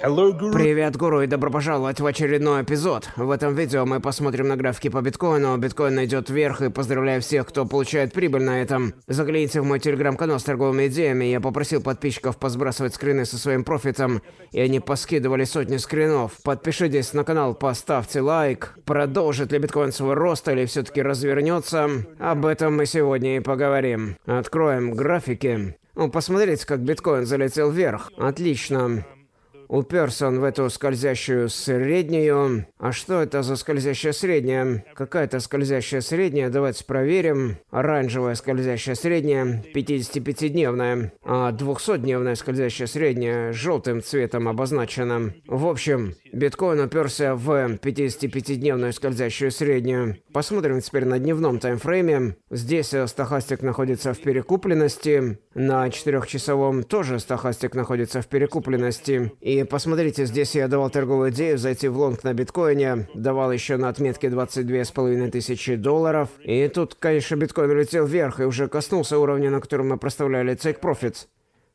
Привет, гуру, и добро пожаловать в очередной эпизод. В этом видео мы посмотрим на графики по биткоину. Биткоин идет вверх, и поздравляю всех, кто получает прибыль на этом. Загляните в мой телеграм-канал с торговыми идеями. Я попросил подписчиков посбрасывать скрины со своим профитом, и они поскидывали сотни скринов. Подпишитесь на канал, поставьте лайк. Продолжит ли биткоин свой рост или все-таки развернется? Об этом мы сегодня и поговорим. Откроем графики. Ну, посмотрите, как биткоин залетел вверх. Отлично. Уперся он в эту скользящую среднюю. А что это за скользящая средняя? Какая-то скользящая средняя, давайте проверим. Оранжевая скользящая средняя, 55-дневная. А 200-дневная скользящая средняя желтым цветом обозначена. В общем, биткоин уперся в 55-дневную скользящую среднюю. Посмотрим теперь на дневном таймфрейме. Здесь стохастик находится в перекупленности. На 4-часовом тоже стохастик находится в перекупленности. И посмотрите, здесь я давал торговую идею зайти в лонг на биткоине, давал еще на отметке 22 с половиной тысячи долларов. И тут, конечно, биткоин улетел вверх и уже коснулся уровня, на котором мы проставляли Take Profits.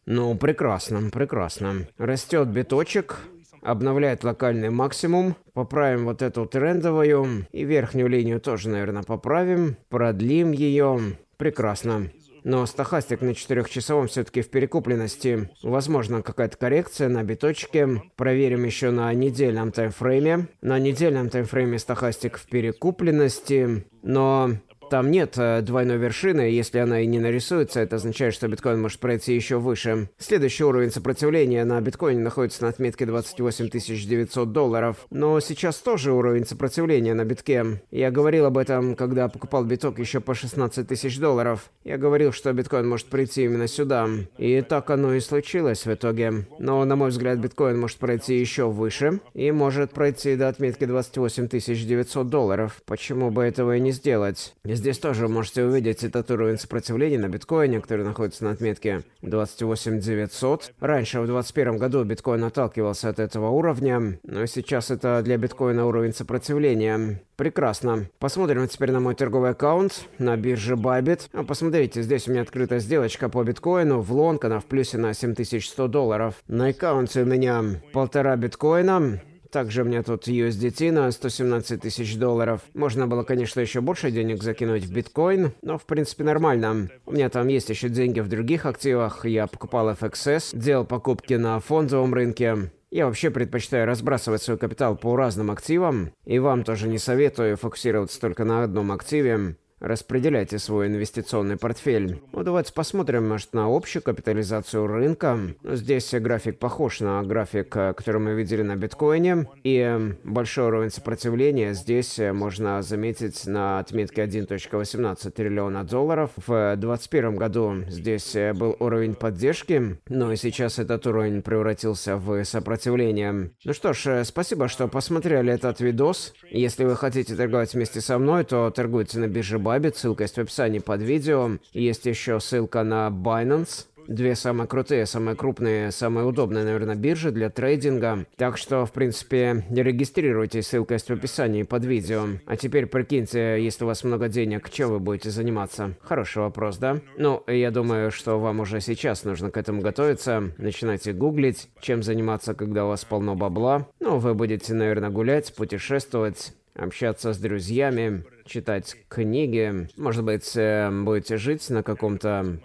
Ну, прекрасно, прекрасно. Растет биточек, обновляет локальный максимум. Поправим вот эту трендовую. И верхнюю линию тоже, наверное, поправим. Продлим ее. Прекрасно. Но стохастик на четырехчасовом все-таки в перекупленности. Возможно, какая-то коррекция на биточке. Проверим еще на недельном таймфрейме. На недельном таймфрейме стохастик в перекупленности. Но там нет э, двойной вершины, если она и не нарисуется, это означает, что биткоин может пройти еще выше. Следующий уровень сопротивления на биткоине находится на отметке 28 900 долларов, но сейчас тоже уровень сопротивления на битке. Я говорил об этом, когда покупал биток еще по 16 тысяч долларов. Я говорил, что биткоин может прийти именно сюда. И так оно и случилось в итоге. Но, на мой взгляд, биткоин может пройти еще выше и может пройти до отметки 28 900 долларов. Почему бы этого и не сделать? Здесь тоже можете увидеть этот уровень сопротивления на биткоине, который находится на отметке 28900. Раньше, в 2021 году, биткоин отталкивался от этого уровня, но сейчас это для биткоина уровень сопротивления. Прекрасно. Посмотрим теперь на мой торговый аккаунт на бирже Bybit. А, посмотрите, здесь у меня открыта сделочка по биткоину в лонг, она в плюсе на 7100 долларов. На аккаунте у меня полтора биткоина, также у меня тут USDT на 117 тысяч долларов. Можно было, конечно, еще больше денег закинуть в биткоин, но в принципе нормально. У меня там есть еще деньги в других активах. Я покупал FXS, делал покупки на фондовом рынке. Я вообще предпочитаю разбрасывать свой капитал по разным активам, и вам тоже не советую фокусироваться только на одном активе. Распределяйте свой инвестиционный портфель. Ну, давайте посмотрим, может, на общую капитализацию рынка. Здесь график похож на график, э, который мы видели на биткоине. И э, большой уровень сопротивления здесь э, можно заметить на отметке 1.18 триллиона долларов. В 2021 году здесь был уровень поддержки, но и сейчас этот уровень превратился в сопротивление. Ну что ж, спасибо, что посмотрели этот видос. Если вы хотите торговать вместе со мной, то торгуйте на бирже Баббит, ссылка есть в описании под видео. Есть еще ссылка на Binance. Две самые крутые, самые крупные, самые удобные, наверное, биржи для трейдинга. Так что, в принципе, регистрируйтесь, ссылка есть в описании под видео. А теперь прикиньте, если у вас много денег, чем вы будете заниматься? Хороший вопрос, да? Ну, я думаю, что вам уже сейчас нужно к этому готовиться. Начинайте гуглить, чем заниматься, когда у вас полно бабла. Ну, вы будете, наверное, гулять, путешествовать, общаться с друзьями, читать книги. Может быть, э, будете жить на каком-то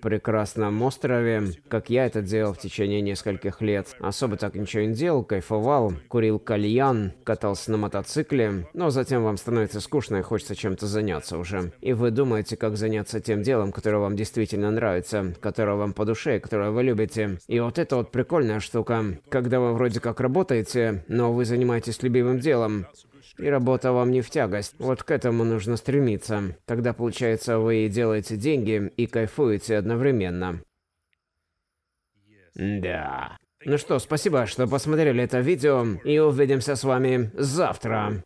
прекрасном острове, как я это делал в течение нескольких лет. Особо так ничего не делал, кайфовал, курил кальян, катался на мотоцикле, но затем вам становится скучно и хочется чем-то заняться уже. И вы думаете, как заняться тем делом, которое вам действительно нравится, которое вам по душе которое вы любите. И вот это вот прикольная штука, когда вы вроде как работаете, но вы занимаетесь любимым делом и работа вам не в тягость. Вот к этому нужно стремиться. Тогда, получается, вы и делаете деньги, и кайфуете одновременно. Да. Ну что, спасибо, что посмотрели это видео, и увидимся с вами завтра.